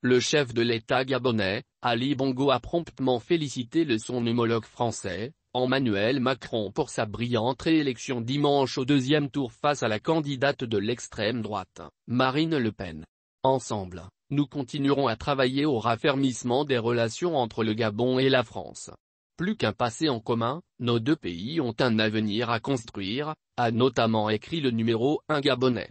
Le chef de l'État gabonais, Ali Bongo a promptement félicité le son homologue français, Emmanuel Macron pour sa brillante réélection dimanche au deuxième tour face à la candidate de l'extrême droite, Marine Le Pen. Ensemble, nous continuerons à travailler au raffermissement des relations entre le Gabon et la France. Plus qu'un passé en commun, nos deux pays ont un avenir à construire, a notamment écrit le numéro 1 gabonais.